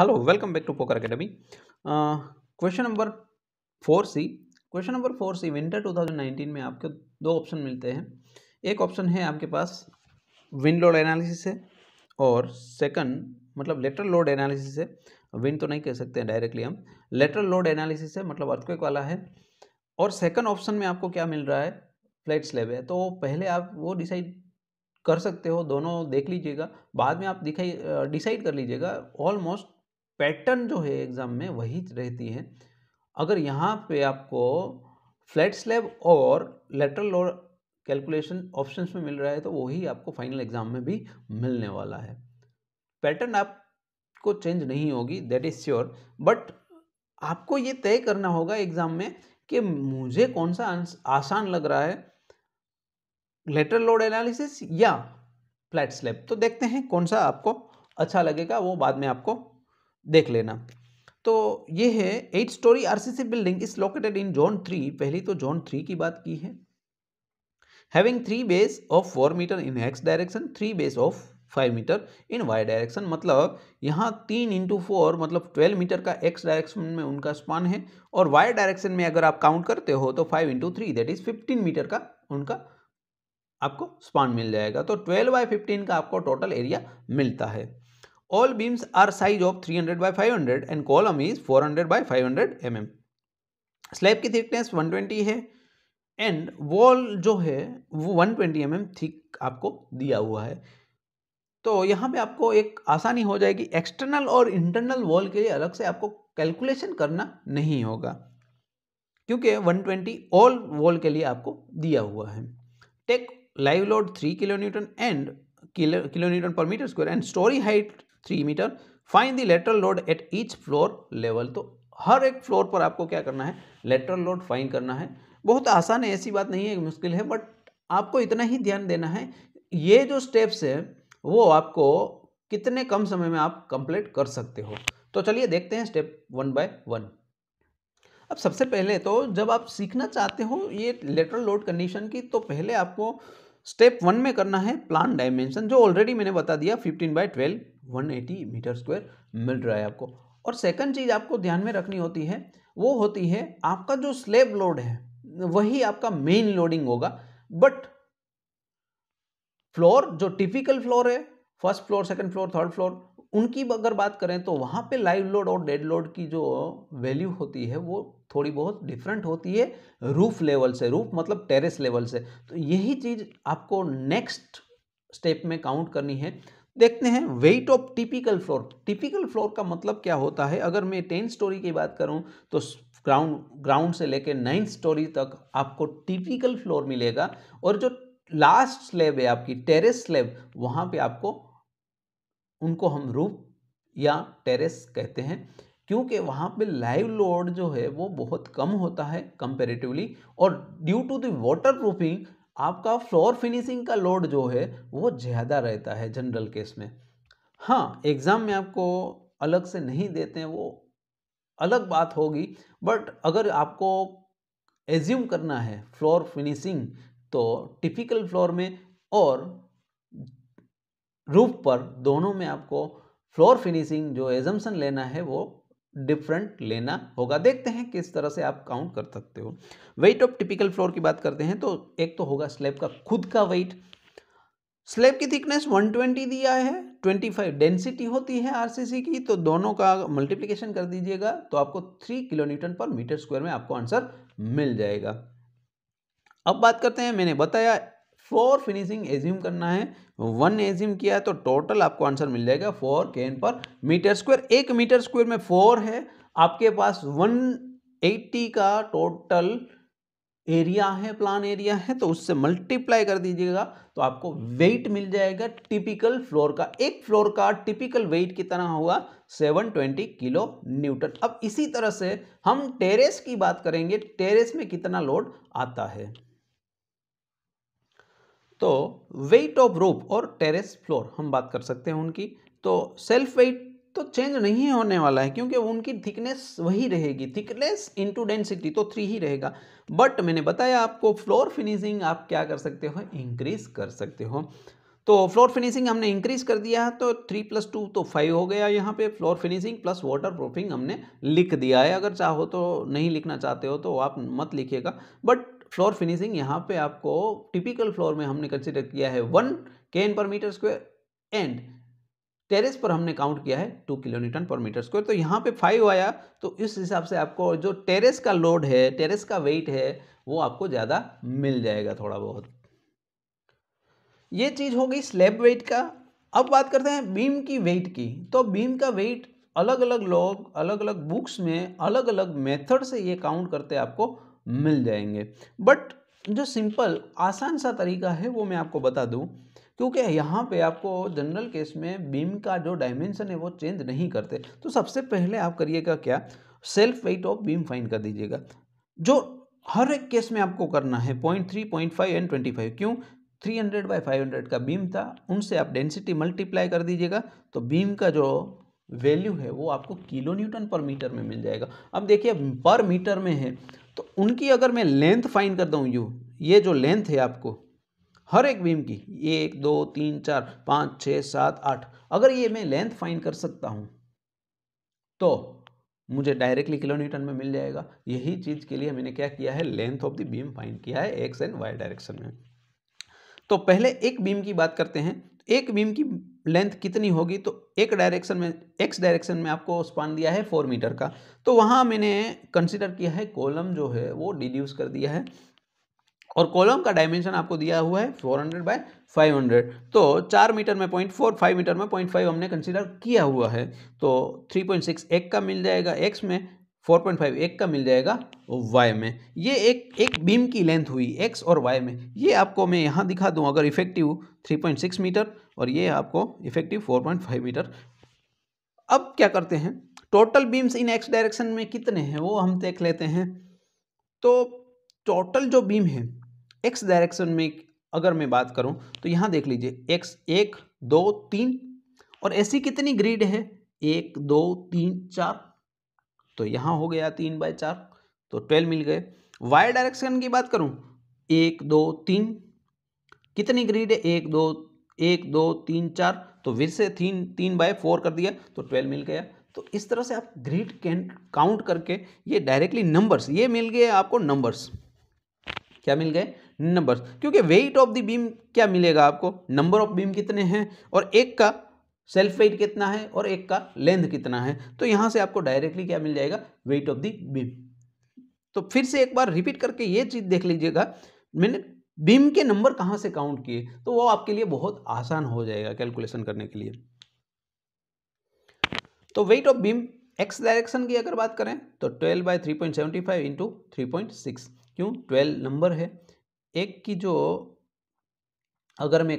Hello welcome back to poker academy question number four C question number four C winter 2019 में आपको दो option मिलते हैं एक ऑप्शन है आपके पास विन लोड एनालिसिस है और सेकंड मतलब लेटर लोड एनालिसिस है विन तो नहीं कह सकते हैं डायरेक्टली हम लेटर लोड एनालिसिस है मतलब अर्थक्वेक वाला है और सेकंड ऑप्शन में आपको क्या मिल रहा है फ्लैट स्लेब है तो पहले आप वो डिसाइड कर सकते हो दोनों देख लीजिएगा बाद में आप दिखाई डिसाइड कर लीजिएगा ऑलमोस्ट पैटर्न जो है एग्ज़ाम में वही रहती है अगर यहाँ पे आपको फ्लैट स्लैब और लेटरल लोड कैलकुलेशन ऑप्शन में मिल रहा है तो वही आपको फाइनल एग्ज़ाम में भी मिलने वाला है पैटर्न आपको चेंज नहीं होगी दैट इज़ श्योर बट आपको ये तय करना होगा एग्ज़ाम में कि मुझे कौन सा आसान लग रहा है लेटर लोड एनालिसिस या फ्लैट स्लैब तो देखते हैं कौन सा आपको अच्छा लगेगा वो बाद में आपको देख लेना तो ये है eight storey RCC building is located in zone three पहली तो जोन थ्री की बात की है having three bays of four metre in X direction three bays of five metre in Y direction मतलब यहाँ तीन इंटू फोर मतलब ट्वेल्व मीटर का एक्स डायरेक्शन में उनका स्पान है और वाई डायरेक्शन में अगर आप काउंट करते हो तो five into three that is fifteen metre का उनका आपको स्पान मिल जाएगा तो ट्वेल्व बाई फिफ्टीन का आपको टोटल एरिया मिलता है All beams are size of 300 by 500 and column is 400 by 500 mm. Slab की थिकनेस 120 है एंड वॉल जो है वो 120 ट्वेंटी mm थिक आपको दिया हुआ है तो यहाँ पे आपको एक आसानी हो जाएगी एक्सटर्नल और इंटरनल वॉल के लिए अलग से आपको कैलकुलेशन करना नहीं होगा क्योंकि 120 ट्वेंटी ऑल वॉल के लिए आपको दिया हुआ है take live load three kilo newton and kilo newton per metre square and storey height three metre fine the lateral load at each floor level तो हर एक फ्लोर पर आपको क्या करना है लेटरल लोड फाइन करना है बहुत आसान है ऐसी बात नहीं है मुश्किल है बट आपको इतना ही ध्यान देना है ये जो स्टेप्स है वो आपको कितने कम समय में आप कंप्लीट कर सकते हो तो चलिए देखते हैं स्टेप वन बाय वन अब सबसे पहले तो जब आप सीखना चाहते हो ये लेटरल लोड कंडीशन की तो पहले आपको स्टेप वन में करना है प्लान डायमेंशन जो ऑलरेडी मैंने बता दिया fifteen by twelve 180 metre square मिल रहा है आपको और सेकंड चीज़ आपको ध्यान में रखनी होती है वो होती है आपका जो स्लेब लोड है वही आपका मेन लोडिंग होगा बट फ्लोर जो टिपिकल फ्लोर है first floor second floor third floor उनकी अगर बात करें तो वहाँ पे लाइव लोड और डेड लोड की जो वैल्यू होती है वो थोड़ी बहुत डिफरेंट होती है रूफ लेवल से रूफ मतलब टेरेस लेवल से तो यही चीज़ आपको नेक्स्ट स्टेप में काउंट करनी है देखते हैं weight of typical floor typical floor का मतलब क्या होता है अगर मैं टेन स्टोरी की बात करूं तो ग्राउंड ग्राउंड से लेकर नाइन्थ स्टोरी तक आपको टिपिकल फ्लोर मिलेगा और जो लास्ट स्लेब है आपकी टेरेस स्लेब वहां पे आपको उनको हम रूफ या टेरेस कहते हैं क्योंकि वहाँ पे लाइव लोड जो है वो बहुत कम होता है कंपेरेटिवली और due to the waterproofing आपका फ्लोर फिनिशिंग का लोड जो है वो ज़्यादा रहता है जनरल केस में हाँ एग्ज़ाम में आपको अलग से नहीं देते हैं वो अलग बात होगी बट अगर आपको एज्यूम करना है फ्लोर फिनिशिंग तो टिपिकल फ्लोर में और रूफ पर दोनों में आपको फ्लोर फिनिशिंग जो एजम्सन लेना है वो डिफरेंट लेना होगा देखते हैं किस तरह से आप काउंट कर सकते हो वेट ऑफ टिपिकल फ्लोर की बात करते हैं तो एक तो होगा स्लैब का खुद का वेट स्लैब की थिकनेस 120 दिया है 25 डेंसिटी होती है आरसीसी की तो दोनों का मल्टीप्लिकेशन कर दीजिएगा तो आपको 3 kilo newton per metre square में आपको आंसर मिल जाएगा अब बात करते हैं मैंने बताया फोर फिनिशिंग एज्यूम करना है वन एज्यूम किया है तो टोटल आपको आंसर मिल जाएगा four kN per metre square एक मीटर स्क्वायर में फोर है आपके पास वन एट्टी का टोटल एरिया है प्लान एरिया है तो उससे मल्टीप्लाई कर दीजिएगा तो आपको वेट मिल जाएगा टिपिकल फ्लोर का एक फ्लोर का टिपिकल वेट कितना हुआ 720 किलो न्यूटन अब इसी तरह से हम टेरेस की बात करेंगे टेरेस में कितना लोड आता है तो वेट ऑफ रोप और टेरेस फ्लोर हम बात कर सकते हैं उनकी तो सेल्फ वेट तो चेंज नहीं होने वाला है क्योंकि उनकी थिकनेस वही रहेगी थिकनेस इनटू डेंसिटी तो थ्री ही रहेगा बट मैंने बताया आपको फ्लोर फिनिशिंग आप क्या कर सकते हो इंक्रीज कर सकते हो तो फ्लोर फिनिशिंग हमने इंक्रीज कर दिया है तो थ्री प्लस टू तो फाइव हो गया यहाँ पे floor finishing plus waterproofing हमने लिख दिया है अगर चाहो तो नहीं लिखना चाहते हो तो आप मत लिखिएगा बट फ्लोर फिनिशिंग यहाँ पे आपको टिपिकल फ्लोर में हमने कंसिडर किया है वन के पर मीटर स्क्वेयर एंड टेरेस पर हमने काउंट किया है two kilometre per metre square तो यहाँ पे फाइव आया तो इस हिसाब से आपको जो टेरेस का लोड है टेरेस का वेट है वो आपको ज़्यादा मिल जाएगा थोड़ा बहुत ये चीज़ हो गई स्लैब वेट का अब बात करते हैं बीम की वेट की तो बीम का वेट अलग अलग लोग अलग अलग बुक्स में अलग अलग मेथड से ये काउंट करते आपको मिल जाएंगे बट जो सिंपल आसान सा तरीका है वो मैं आपको बता दूं क्योंकि यहाँ पे आपको जनरल केस में बीम का जो डायमेंशन है वो चेंज नहीं करते तो सबसे पहले आप करिएगा क्या self weight of beam fine कर दीजिएगा जो हर एक केस में आपको करना है point three point five and twenty five क्यों three hundred by five hundred का बीम था उनसे आप डेंसिटी मल्टीप्लाई कर दीजिएगा तो बीम का जो वैल्यू है वो आपको किलो न्यूटन पर मीटर में मिल जाएगा अब देखिए पर मीटर में है तो उनकी अगर मैं लेंथ फाइन कर दूँ यू ये जो लेंथ है आपको हर एक बीम की एक दो तीन चार पाँच छः सात आठ अगर ये मैं लेंथ फाइन कर सकता हूँ तो मुझे डायरेक्टली किलोमीटर में मिल जाएगा यही चीज़ के लिए मैंने क्या किया है length of the beam find किया है एक्स एंड वाई डायरेक्शन में तो पहले एक बीम की बात करते हैं एक बीम की लेंथ कितनी होगी तो एक डायरेक्शन में एक्स डायरेक्शन में आपको स्पान दिया है फोर मीटर का तो वहाँ मैंने कंसिडर किया है कॉलम जो है वो डिड्यूस कर दिया है और कॉलम का डायमेंशन आपको दिया हुआ है 400 हंड्रेड बाय फाइव तो चार मीटर में पॉइंट फोर फाइव मीटर में पॉइंट फाइव हमने कंसिडर किया हुआ है तो 3.6 एक का मिल जाएगा एक्स में 4.5 एक का मिल जाएगा वाई में ये एक एक बीम की लेंथ हुई एक्स और वाई में ये आपको मैं यहाँ दिखा दूँ अगर इफेक्टिव 3.6 मीटर और ये आपको इफेक्टिव 4.5 मीटर अब क्या करते हैं total beams in X direction में कितने हैं वो हम देख लेते हैं तो टोटल जो बीम है एक्स डायरेक्शन में अगर मैं बात करूँ तो यहाँ देख लीजिए एक्स एक दो तीन और ऐसी कितनी ग्रीड है एक दो तीन चार तो यहाँ हो गया तीन बाय चार तो ट्वेल्व मिल गए वाई डायरेक्शन की बात करूँ एक दो तीन कितनी ग्रीड है एक दो एक दो तीन चार तो फिर से तीन तीन बाय फोर कर दिया तो ट्वेल्व मिल गया तो इस तरह से आप ग्रीड कैन काउंट करके ये डायरेक्टली नंबर्स ये मिल गए आपको नंबर्स क्या मिल गए नंबर्स क्योंकि वेट ऑफ द बीम क्या मिलेगा आपको नंबर ऑफ बीम कितने हैं और एक का सेल्फ वेट कितना है और एक का लेंथ कितना है तो यहाँ से आपको डायरेक्टली क्या मिल जाएगा वेट ऑफ दी बीम तो फिर से एक बार रिपीट करके ये चीज़ देख लीजिएगा मैंने बीम के नंबर कहाँ से काउंट किए तो वो आपके लिए बहुत आसान हो जाएगा कैलकुलेशन करने के लिए तो weight of beam X direction की अगर बात करें तो 12 by 3.75 point seventy into three क्यों 12 नंबर है एक की जो अगर मैं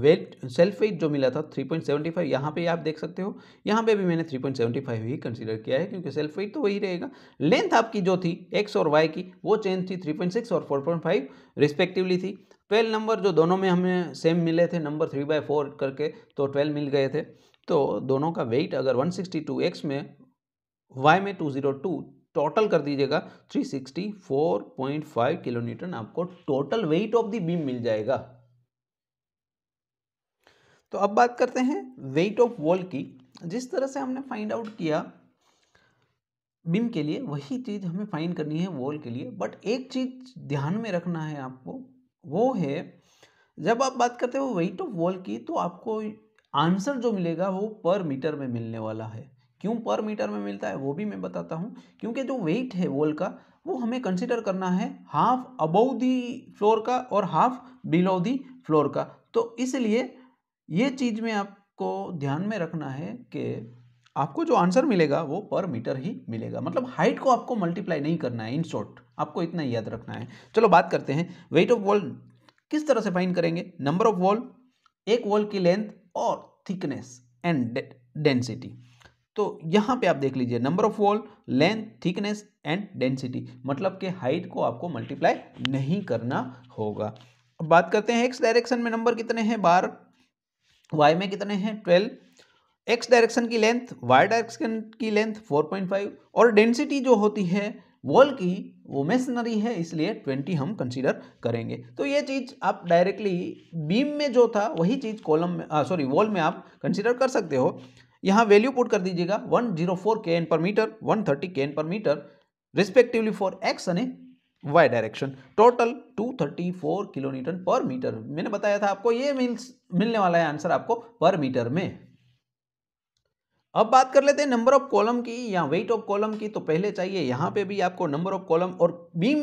वेट सेल्फ वेट जो मिला था 3.75 पॉइंट यहाँ पर आप देख सकते हो यहाँ पे भी मैंने 3.75 ही कंसीडर किया है क्योंकि सेल्फ वेट तो वही रहेगा लेंथ आपकी जो थी एक्स और वाई की वो चेंज थी 3.6 और 4.5 रिस्पेक्टिवली थी ट्वेल्व नंबर जो दोनों में हमें सेम मिले थे नंबर थ्री बाय फोर करके तो ट्वेल्व मिल गए थे तो दोनों का वेट अगर वन एक्स में वाई में टू टोटल कर दीजिएगा 364.5 किलोमीटर आपको total weight of the beam मिल जाएगा तो अब बात करते हैं वेट ऑफ वॉल की जिस तरह से हमने फाइंड आउट किया बिम के लिए वही चीज़ हमें फाइंड करनी है वॉल के लिए बट एक चीज़ ध्यान में रखना है आपको वो है जब आप बात करते हो वेट ऑफ वॉल की तो आपको आंसर जो मिलेगा वो पर मीटर में मिलने वाला है क्यों पर मीटर में मिलता है वो भी मैं बताता हूँ क्योंकि जो वेट है वॉल का वो हमें कंसिडर करना है हाफ अबव दी फ्लोर का और हाफ बिलो दी फ्लोर का तो इसलिए ये चीज़ में आपको ध्यान में रखना है कि आपको जो आंसर मिलेगा वो पर मीटर ही मिलेगा मतलब हाइट को आपको मल्टीप्लाई नहीं करना है इन शॉर्ट आपको इतना याद रखना है चलो बात करते हैं वेट ऑफ वॉल किस तरह से फाइन करेंगे नंबर ऑफ वॉल एक वॉल की लेंथ और थिकनेस एंड डेंसिटी तो यहाँ पे आप देख लीजिए number of wall length thickness and density मतलब कि हाइट को आपको मल्टीप्लाई नहीं करना होगा अब बात करते हैं एक्स डायरेक्शन में नंबर कितने हैं बार वाई में कितने हैं ट्वेल्व एक्स डायरेक्शन की लेंथ वाई डायरेक्शन की लेंथ 4.5 और डेंसिटी जो होती है वॉल की वो मेसनरी है इसलिए 20 हम कंसीडर करेंगे तो ये चीज़ आप डायरेक्टली बीम में जो था वही चीज़ कॉलम में सॉरी वॉल में आप कंसीडर कर सकते हो यहाँ वैल्यू पुट कर दीजिएगा 104 zero four K N per metre 130 thirty K N per metre respectively for X and Y direction total 234 kilometre per metre मैंने बताया था आपको ये मिल मिलने वाला है आंसर आपको पर मीटर में अब बात कर लेते हैं नंबर ऑफ कॉलम की या वेट ऑफ कॉलम की तो पहले चाहिए यहां पे भी आपको नंबर ऑफ कॉलम और बीम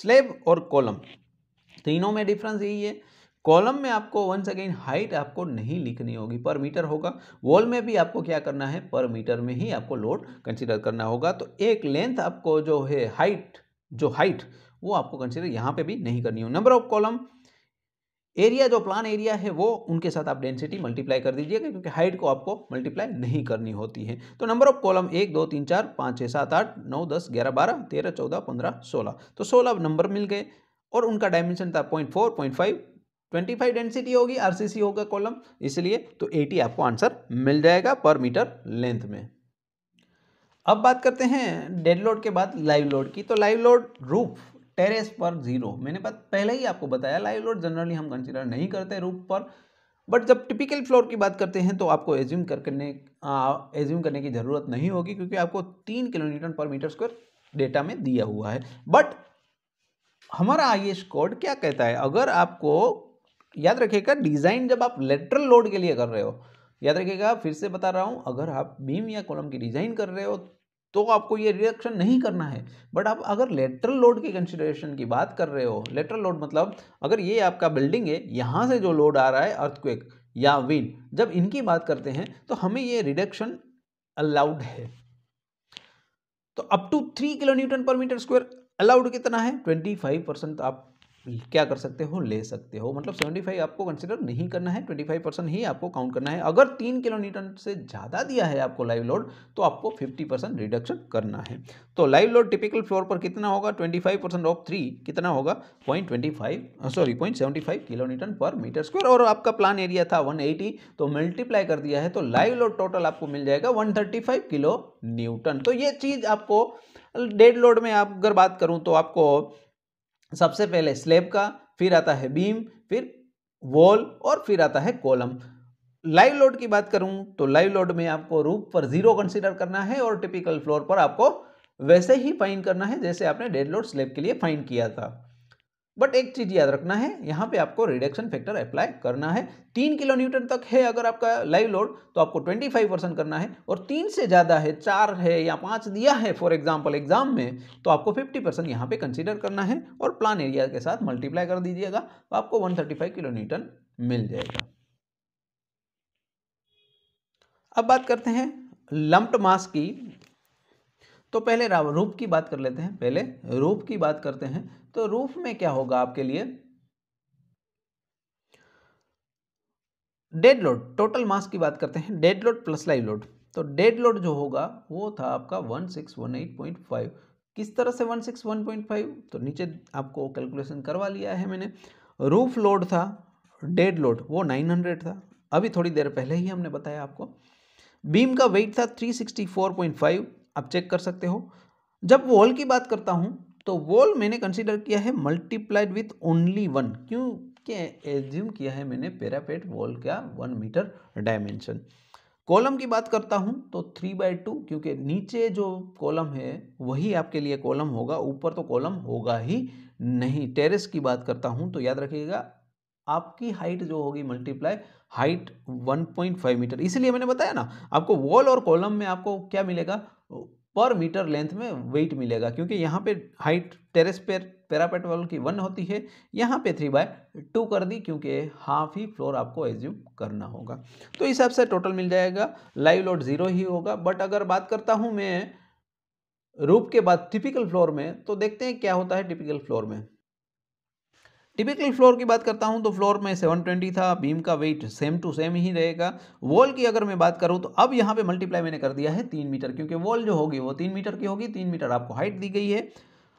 स्लेब और कॉलम तीनों में डिफरेंस यही है कॉलम में आपको वंस अगेन हाइट आपको नहीं लिखनी होगी पर मीटर होगा वॉल में भी आपको क्या करना है पर मीटर में ही आपको लोड कंसीडर करना होगा तो एक लेंथ आपको जो है हाइट जो हाइट वो आपको कंसिडर यहाँ पे भी नहीं करनी हो नंबर ऑफ कॉलम एरिया जो प्लान एरिया है वो उनके साथ आप डेंसिटी मल्टीप्लाई कर दीजिएगा क्योंकि हाइट को आपको मल्टीप्लाई नहीं करनी होती है तो नंबर ऑफ कॉलम एक दो तीन चार पाँच छः सात आठ नौ दस ग्यारह बारह तेरह चौदह पंद्रह सोलह तो सोलह नंबर मिल गए और उनका डायमेंशन था point four point five twenty five density होगी आर होगा कॉलम इसलिए तो एटी आपको आंसर मिल जाएगा पर मीटर लेंथ में अब बात करते हैं डेड लोड के बाद लाइव लोड की तो लाइव लोड रूफ टेरेस पर जीरो मैंने बात पहले ही आपको बताया लाइव लोड जनरली हम कंसिडर नहीं करते रूफ पर बट जब टिपिकल फ्लोर की बात करते हैं तो आपको एज्यूम कर करने एज्यूम करने की ज़रूरत नहीं होगी क्योंकि आपको तीन kilometre per metre square data में दिया हुआ है बट हमारा आई कोड क्या कहता है अगर आपको याद रखिएगा डिज़ाइन जब आप लेटरल लोड के लिए कर रहे हो याद रखिएगा फिर से बता रहा हूँ अगर आप बीम या कॉलम की डिज़ाइन कर रहे हो तो आपको ये रिएक्शन नहीं करना है बट आप अगर लेटरल लोड के कंसिडरेशन की बात कर रहे हो लेटरल लोड मतलब अगर ये आपका बिल्डिंग है यहाँ से जो लोड आ रहा है अर्थक्वेक या विन जब इनकी बात करते हैं तो हमें ये रिडक्शन अलाउड है तो up to three kilo newton per metre square allowed कितना है ट्वेंटी फाइव परसेंट आप क्या कर सकते हो ले सकते हो मतलब सेवेंटी फाइव आपको कंसिडर नहीं करना है ट्वेंटी फाइव परसेंट ही आपको काउंट करना है अगर तीन किलो न्यूटन से ज़्यादा दिया है आपको लाइव लोड तो आपको फिफ्टी परसेंट रिडक्शन करना है तो लाइव लोड टिपिकल फ्लोर पर कितना होगा twenty five percent of three कितना होगा point twenty five sorry point seventy five kilo newton per metre square और आपका प्लान एरिया था वन एटी तो मल्टीप्लाई कर दिया है तो लाइव लोड टोटल आपको मिल जाएगा one thirty five kilo newton तो ये चीज़ आपको डेड लोड में आप अगर बात करूँ तो आपको सबसे पहले स्लेब का फिर आता है बीम फिर वॉल और फिर आता है कॉलम लाइव लोड की बात करूं तो लाइव लोड में आपको रूप पर जीरो कंसीडर करना है और टिपिकल फ्लोर पर आपको वैसे ही फाइन करना है जैसे आपने डेड लोड स्लेब के लिए फाइन किया था बट एक चीज़ याद रखना है यहाँ पे आपको रिडक्शन फैक्टर अप्लाई करना है तीन किलो न्यूटन तक है अगर आपका लाइव लोड तो आपको ट्वेंटी फाइव परसेंट करना है और तीन से ज़्यादा है चार है या पाँच दिया है फॉर एग्जाम्पल एग्जाम में तो आपको फिफ्टी परसेंट यहाँ पर कंसिडर करना है और प्लान एरिया के साथ मल्टीप्लाई कर दीजिएगा तो आपको one thirty five kilo newton मिल जाएगा अब बात करते हैं लम्प्ड मास की तो पहले रूप की बात कर लेते हैं पहले रूप की बात करते हैं तो रूप में क्या होगा आपके लिए डेड लोड टोटल मास की बात करते हैं dead load plus live load तो डेड लोड जो होगा वो था आपका 1618.5 किस तरह से 1618.5 तो नीचे आपको कैलकुलेशन करवा लिया है मैंने रूफ लोड था डेड लोड वो 900 था अभी थोड़ी देर पहले ही हमने बताया आपको बीम का वेट था 364.5 आप चेक कर सकते हो जब वॉल की बात करता हूँ तो वॉल मैंने कंसिडर किया है मल्टीप्लाइड विथ ओनली वन क्यों एज्यूम किया है मैंने पेरापेट वॉल का वन मीटर डायमेंशन कॉलम की बात करता हूँ तो थ्री बाय टू क्योंकि नीचे जो कॉलम है वही आपके लिए कॉलम होगा ऊपर तो कॉलम होगा ही नहीं टेरेस की बात करता हूँ तो याद रखिएगा आपकी हाइट जो होगी मल्टीप्लाई हाइट 1.5 मीटर इसीलिए मैंने बताया ना आपको वॉल और कॉलम में आपको क्या मिलेगा पर मीटर लेंथ में वेट मिलेगा क्योंकि यहाँ पे हाइट टेरेस पर पैरापेट वॉल की वन होती है यहाँ पे थ्री बाय टू कर दी क्योंकि हाफ ही फ्लोर आपको एज्यूम करना होगा तो इस हिसाब से टोटल मिल जाएगा लाइव लोड ज़ीरो ही होगा बट अगर बात करता हूँ मैं रूप के बाद टिपिकल फ्लोर में तो देखते हैं क्या होता है टिपिकल फ्लोर में टिपिकल फ्लोर की बात करता हूँ तो फ्लोर में सेवन ट्वेंटी था बीम का वेट सेम टू सेम ही रहेगा वॉल की अगर मैं बात करूँ तो अब यहाँ पे मल्टीप्लाई मैंने कर दिया है तीन मीटर क्योंकि वॉल जो होगी वो तीन मीटर की होगी तीन मीटर आपको हाइट दी गई है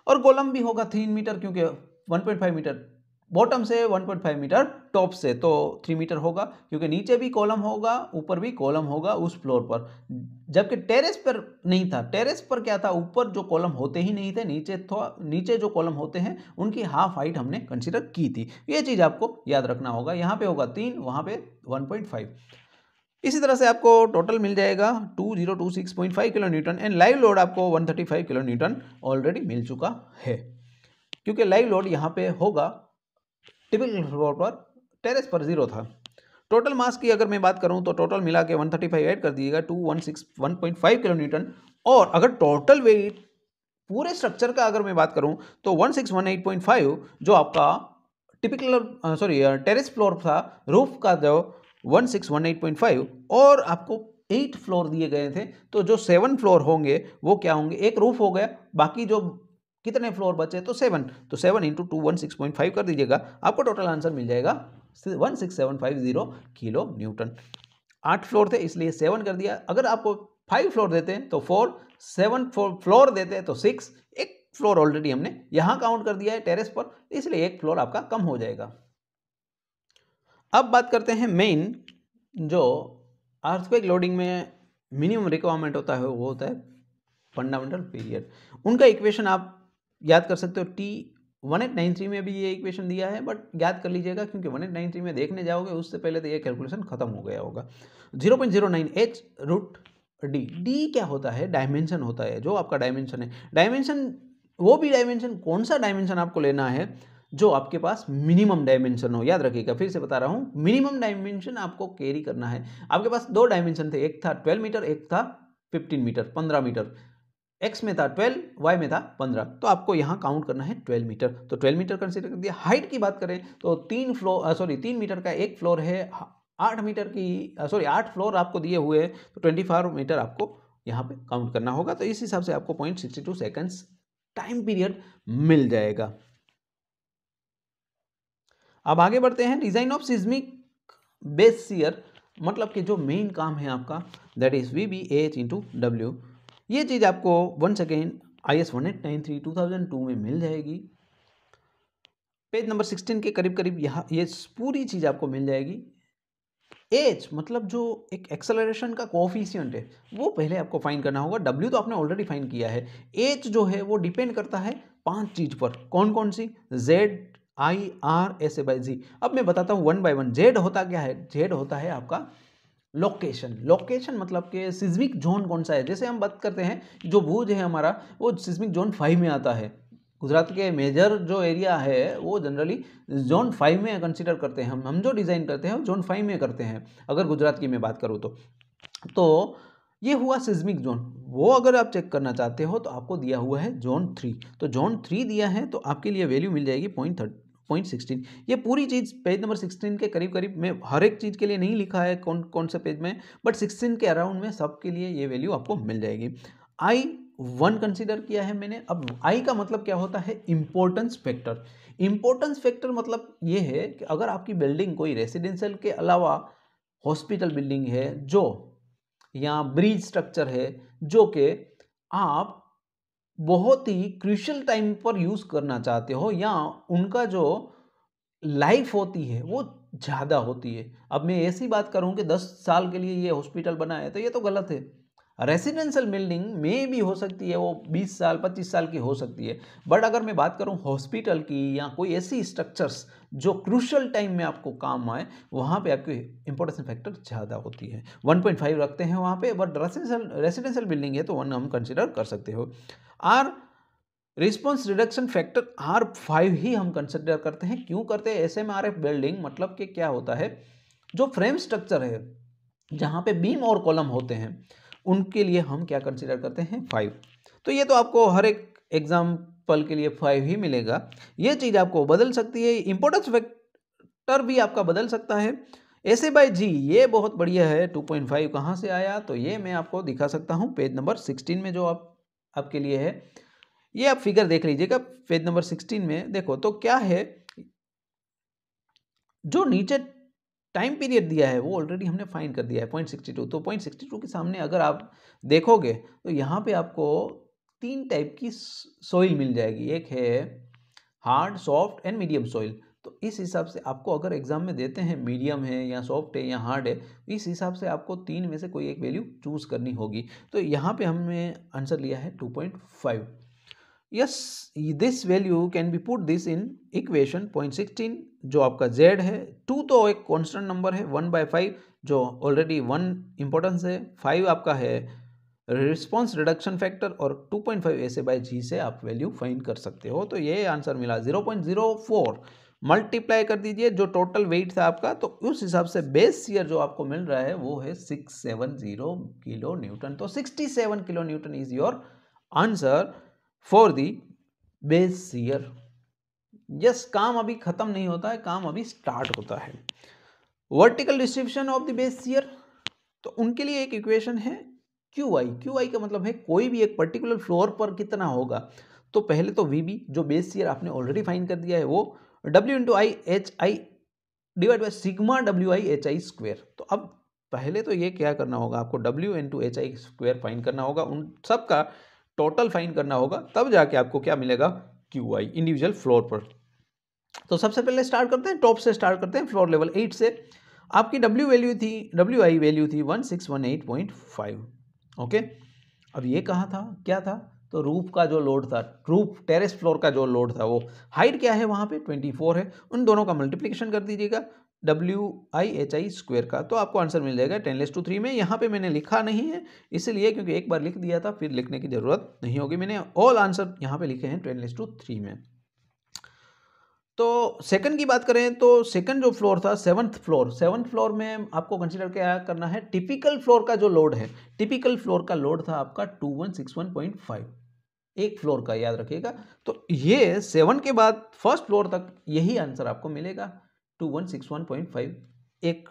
और गोलम भी होगा तीन मीटर क्योंकि वन मीटर बॉटम से 1.5 मीटर टॉप से तो 3 मीटर होगा क्योंकि नीचे भी कॉलम होगा ऊपर भी कॉलम होगा उस फ्लोर पर जबकि टेरेस पर नहीं था टेरेस पर क्या था ऊपर जो कॉलम होते ही नहीं थे नीचे तो, नीचे जो कॉलम होते हैं उनकी हाफ हाइट हमने कंसिडर की थी ये चीज़ आपको याद रखना होगा यहाँ पे होगा तीन वहाँ पे 1.5 इसी तरह से आपको टोटल मिल जाएगा five kilo newton and live load आपको फाइव किलो न्यूटन ऑलरेडी मिल चुका है क्योंकि लाइव लोड यहाँ पे होगा टिपिकल फ्लोर पर टेरेस पर जीरो था टोटल मास की अगर मैं बात करूं तो टोटल मिला के वन थर्टी फाइव ऐड कर दिएगा two one six one point five kilo newton और अगर टोटल वेट पूरे स्ट्रक्चर का अगर मैं बात करूं तो one six one eight point five जो आपका टिपिकल सॉरी टेरेस फ्लोर था रूफ का जो one six one eight point five और आपको एट फ्लोर दिए गए थे तो जो सेवन फ्लोर होंगे वो क्या होंगे एक रूफ हो गया बाकी जो कितने फ्लोर बचे तो सेवन तो seven into two one six point five कर दीजिएगा आपको टोटल आंसर मिल जाएगा one six seven five zero kilo newton आठ फ्लोर थे इसलिए सेवन कर दिया अगर आपको फाइव फ्लोर देते हैं तो फोर सेवन फ्लोर देते हैं तो सिक्स एक फ्लोर ऑलरेडी हमने यहाँ काउंट कर दिया है टेरेस पर इसलिए एक फ्लोर आपका कम हो जाएगा अब बात करते हैं मेन जो आर्थिक लोडिंग में मिनिमम रिक्वायरमेंट होता है वो होता है फंडामेंटल पीरियड उनका इक्वेशन आप याद कर सकते हो T one eight nine three में भी ये इक्वेशन दिया है बट याद कर लीजिएगा क्योंकि वन एट नाइन थ्री में देखने जाओगे उससे पहले तो ये कैलकुलेशन खत्म हो गया होगा zero point zero nine H root D D क्या होता है डायमेंशन होता है जो आपका डायमेंशन है डायमेंशन वो भी डायमेंशन कौन सा डायमेंशन आपको लेना है जो आपके पास मिनिमम डायमेंशन हो याद रखिएगा फिर से बता रहा हूँ मिनिमम डायमेंशन आपको कैरी करना है आपके पास दो डायमेंशन थे एक था ट्वेल्व मीटर एक था फिफ्टीन मीटर पंद्रह मीटर एक्स में था ट्वेल्व वाई में था पंद्रह तो आपको यहाँ काउंट करना है ट्वेल्व मीटर तो ट्वेल्व मीटर कंसिडर कर दिया हाइट की बात करें तो तीन फ्लोर सॉरी तीन मीटर का एक फ्लोर है आठ मीटर की सॉरी आठ फ्लोर आपको दिए हुए हैं तो ट्वेंटी फाइव मीटर आपको यहाँ पे काउंट करना होगा तो इस हिसाब से आपको point sixty two seconds time period मिल जाएगा अब आगे बढ़ते हैं design of seismic base shear मतलब कि जो मेन काम है आपका that is V B H into W ये चीज़ आपको one second I S one eight nine three two thousand two में मिल जाएगी पेज नंबर सिक्सटीन के करीब करीब यहाँ ये पूरी चीज़ आपको मिल जाएगी एच मतलब जो एक एक्सेलरेशन का कोफिशियंट है वो पहले आपको फाइन करना होगा डब्ल्यू तो आपने ऑलरेडी फाइन किया है एच जो है वो डिपेंड करता है पांच चीज़ पर कौन कौन सी Z I R S A by G अब मैं बताता हूँ वन बाई वन जेड होता क्या है जेड होता है आपका लोकेशन लोकेशन मतलब कि सिज्मिक जोन कौन सा है जैसे हम बात करते हैं जो भूज है हमारा वो सिज्मिक जोन फाइव में आता है गुजरात के मेजर जो एरिया है वो जनरली जोन फाइव में कंसिडर करते हैं हम हम जो डिज़ाइन करते हैं वो जोन फाइव में करते हैं अगर गुजरात की मैं बात करूँ तो तो ये हुआ सिज्मिक जोन वो अगर आप चेक करना चाहते हो तो आपको दिया हुआ है जोन थ्री तो जोन थ्री दिया है तो आपके लिए वैल्यू मिल जाएगी पॉइंट पॉइंट सिक्सटीन ये पूरी चीज़ पेज नंबर सिक्सटीन के करीब करीब में हर एक चीज़ के लिए नहीं लिखा है कौन कौन से पेज में बट सिक्सटीन के अराउंड में सबके लिए ये वैल्यू आपको मिल जाएगी आई वन कंसिडर किया है मैंने अब आई का मतलब क्या होता है इम्पोर्टेंस फैक्टर इम्पोर्टेंस फैक्टर मतलब ये है कि अगर आपकी बिल्डिंग कोई रेसिडेंशियल के अलावा हॉस्पिटल बिल्डिंग है जो या ब्रिज स्ट्रक्चर है जो कि आप बहुत ही क्रूशल टाइम पर यूज़ करना चाहते हो या उनका जो लाइफ होती है वो ज़्यादा होती है अब मैं ऐसी बात करूँ कि दस साल के लिए ये हॉस्पिटल बना है तो ये तो गलत है रेसिडेंशियल बिल्डिंग में भी हो सकती है वो 20 साल 25 साल की हो सकती है बट अगर मैं बात करूँ हॉस्पिटल की या कोई ऐसी स्ट्रक्चर्स जो क्रूशल टाइम में आपको काम आए वहाँ पे आपकी इंपॉर्टेंस फैक्टर ज़्यादा होती है 1.5 रखते हैं वहाँ पे बट रेसिडेंशियल रेसिडेंशियल बिल्डिंग है तो वन हम कंसिडर कर सकते हो R response reduction factor R five ही हम कंसिडर करते हैं क्यों करते हैं S M R F building मतलब कि क्या होता है जो फ्रेम स्ट्रक्चर है जहाँ पे बीम और कॉलम होते हैं उनके लिए हम क्या कंसिडर करते हैं फाइव तो ये तो आपको हर एक एग्जाम्पल के लिए फाइव ही मिलेगा ये चीज़ आपको बदल सकती है इंपोर्टेंस फैक्टर भी आपका बदल सकता है ऐसे बाई जी ये बहुत बढ़िया है टू पॉइंट फाइव कहाँ से आया तो ये मैं आपको दिखा सकता हूँ पेज नंबर सिक्सटीन में जो आप आपके लिए है ये आप फिगर देख लीजिएगा पेज नंबर सिक्सटीन में देखो तो क्या है जो नीचे टाइम पीरियड दिया है वो ऑलरेडी हमने फाइन कर दिया है पॉइंट सिक्सटी टू तो पॉइंट सिक्सटी टू के सामने अगर आप देखोगे तो यहाँ पे आपको तीन टाइप की सोइल मिल जाएगी एक है hard soft and medium soil तो इस हिसाब से आपको अगर एग्ज़ाम में देते हैं मीडियम है या सॉफ्ट है या हार्ड है तो इस हिसाब से आपको तीन में से कोई एक वैल्यू चूज़ करनी होगी तो यहाँ पे हमने आंसर लिया है two point five yes this value can be put this in equation point sixteen जो आपका जेड है टू तो एक कॉन्स्टेंट नंबर है वन बाय फाइव जो ऑलरेडी वन इंपॉर्टेंस है फाइव आपका है रिस्पॉन्स रिडक्शन फैक्टर और टू पॉइंट फाइव ऐसे बाय जी से आप वैल्यू फाइंड कर सकते हो तो ये आंसर मिला zero point zero four multiply कर दीजिए जो टोटल वेट था आपका तो उस हिसाब से बेस सीयर जो आपको मिल रहा है वो है six seven zero kilo newton तो sixty seven kilo newton is your answer for the base year yes काम अभी ख़त्म नहीं होता है काम अभी स्टार्ट होता है vertical distribution of the base year तो उनके लिए एक इक्वेशन है क्यू आई क्यू आई का मतलब है कोई भी एक पर्टिकुलर फ्लोर पर कितना होगा तो पहले तो वी बी जो बेस ईयर आपने ऑलरेडी फाइन कर दिया है वो W into I H I divide by sigma W I H I square तो अब पहले तो ये क्या करना होगा आपको W into H I square find करना होगा उन सब का टोटल फाइन करना होगा तब जाके आपको क्या मिलेगा क्यू आई इंडिविजुअल फ्लोर पर तो सबसे पहले स्टार्ट करते हैं टॉप से स्टार्ट करते हैं फ्लोर लेवल एट से आपकी डब्ल्यू वैल्यू थी डब्ल्यू आई वैल्यू थी one six one eight point five okay अब ये कहा था क्या था तो रूफ का जो लोड था रूफ टेरेस फ्लोर का जो लोड था वो हाइट क्या है वहाँ पे 24 है उन दोनों का मल्टीप्लिकेशन कर दीजिएगा W I H I square का तो आपको आंसर मिल जाएगा टेन लेस टू थ्री में यहाँ पे मैंने लिखा नहीं है इसलिए क्योंकि एक बार लिख दिया था फिर लिखने की ज़रूरत नहीं होगी मैंने ऑल आंसर यहाँ पे लिखे हैं टेन लेस टू थ्री में तो सेकंड की बात करें तो सेकंड जो फ्लोर था सेवन्थ फ्लोर सेवन्थ फ्लोर में आपको कंसिडर क्या करना है टिपिकल फ्लोर का जो लोड है टिपिकल फ्लोर का लोड था आपका two one six one point five एक फ्लोर का याद रखिएगा तो ये सेवन के बाद फर्स्ट फ्लोर तक यही आंसर आपको मिलेगा two one six one point five एक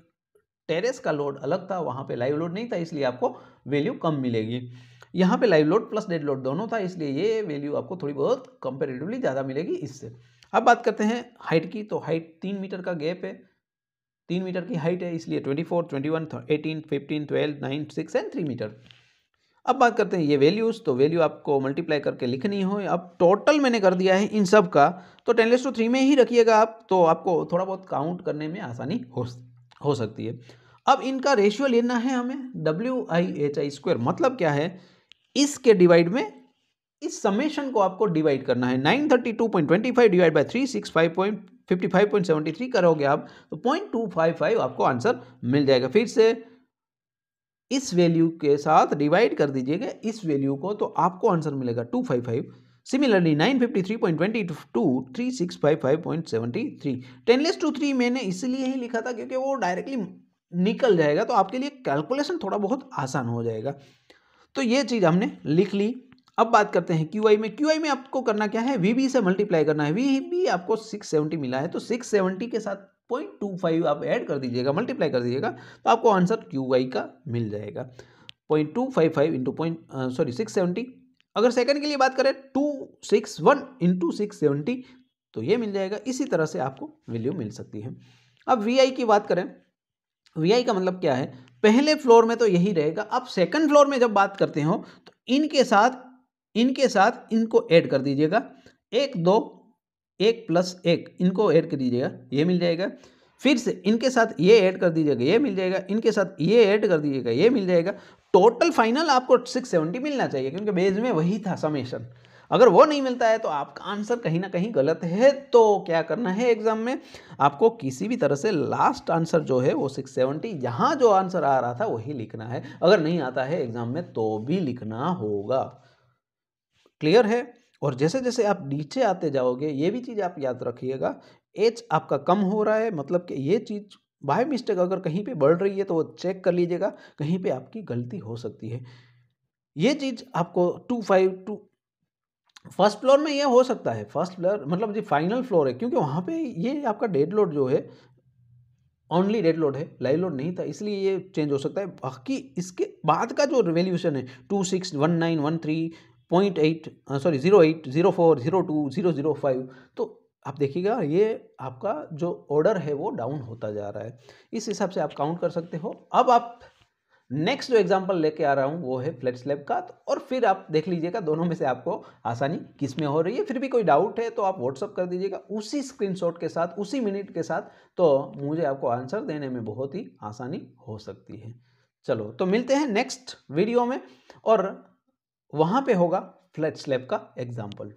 टेरेस का लोड अलग था वहाँ पे लाइव लोड नहीं था इसलिए आपको वैल्यू कम मिलेगी यहाँ पे live load plus dead load दोनों था इसलिए ये वैल्यू आपको थोड़ी बहुत कंपेरेटिवली ज़्यादा मिलेगी इससे अब बात करते हैं हाइट की तो हाइट तीन मीटर का गैप है तीन मीटर की हाइट है इसलिए twenty four twenty one eighteen fifteen twelve nine six and three metre अब बात करते हैं ये वैल्यूज़ तो वैल्यू आपको मल्टीप्लाई करके लिखनी हो अब टोटल मैंने कर दिया है इन सब का तो टेन लेस टू थ्री में ही रखिएगा आप तो आपको थोड़ा बहुत काउंट करने में आसानी हो हो सकती है अब इनका रेशियो लेना है हमें W I H I square मतलब क्या है इसके डिवाइड में इस समेशन को आपको डिवाइड करना है nine thirty two point twenty five divide by three six five point fifty five point seventy three करोगे आप तो पॉइंट टू फाइव फाइव आपको आंसर मिल जाएगा फिर से इस वैल्यू के साथ डिवाइड कर दीजिएगा इस वैल्यू को तो आपको आंसर मिलेगा two five five similarly nine fifty three point twenty two three six five five point seventy three टेनलेस टू थ्री मैंने इसलिए ही लिखा था क्योंकि वो डायरेक्टली निकल जाएगा तो आपके लिए कैलकुलेशन थोड़ा बहुत आसान हो जाएगा तो ये चीज़ हमने लिख ली अब बात करते हैं क्यू आई में क्यू आई में आपको करना क्या है वी बी से मल्टीप्लाई करना है वी बी आपको सिक्स सेवेंटी मिला है तो सिक्स सेवेंटी के साथ पॉइंट टू फाइव आप ऐड कर दीजिएगा मल्टीप्लाई कर दीजिएगा तो आपको आंसर क्यू वाई का मिल जाएगा point two five five into point sorry six seventy अगर सेकंड के लिए बात करें two six one into six seventy तो ये मिल जाएगा इसी तरह से आपको वैल्यू मिल सकती है अब वी आई की बात करें वी आई का मतलब क्या है पहले फ्लोर में तो यही रहेगा आप सेकंड फ्लोर में जब बात करते हो तो इनके साथ इनके साथ इनको ऐड कर दीजिएगा एक दो एक प्लस एक इनको ऐड कर दीजिएगा ये मिल जाएगा फिर से इनके साथ ये ऐड कर दीजिएगा ये मिल जाएगा इनके साथ ये ऐड कर दीजिएगा ये मिल जाएगा टोटल फाइनल आपको सिक्स सेवेंटी मिलना चाहिए क्योंकि बेज में वही था समेशन अगर वो नहीं मिलता है तो आपका आंसर कहीं ना कहीं गलत है तो क्या करना है एग्जाम में आपको किसी भी तरह से लास्ट आंसर जो है वो सिक्स सेवेंटी यहाँ जो आंसर आ रहा था वही लिखना है अगर नहीं आता है एग्जाम में तो भी लिखना होगा क्लियर है और जैसे जैसे आप नीचे आते जाओगे ये भी चीज़ आप याद रखिएगा एच आपका कम हो रहा है मतलब कि ये चीज़ बाय मिस्टेक अगर कहीं पे बढ़ रही है तो वो चेक कर लीजिएगा कहीं पे आपकी गलती हो सकती है ये चीज़ आपको two five two first floor में ये हो सकता है फर्स्ट फ्लोर मतलब जी फाइनल फ्लोर है क्योंकि वहाँ पे ये आपका डेड लोड जो है ओनली डेड लोड है लाइव लोड नहीं था इसलिए ये चेंज हो सकता है बाकी इसके बाद का जो रेवल्यूशन है two six one nine one three point eight sorry zero eight zero four zero two zero zero five तो आप देखिएगा ये आपका जो ऑर्डर है वो डाउन होता जा रहा है इस हिसाब से आप काउंट कर सकते हो अब आप नेक्स्ट जो एग्जांपल लेके आ रहा हूँ वो है फ्लैट स्लैब का और फिर आप देख लीजिएगा दोनों में से आपको आसानी किस में हो रही है फिर भी कोई डाउट है तो आप व्हाट्सअप कर दीजिएगा उसी स्क्रीनशॉट के साथ उसी मिनट के साथ तो मुझे आपको आंसर देने में बहुत ही आसानी हो सकती है चलो तो मिलते हैं नेक्स्ट वीडियो में और वहां पे होगा फ्लैट स्लैब का एग्जाम्पल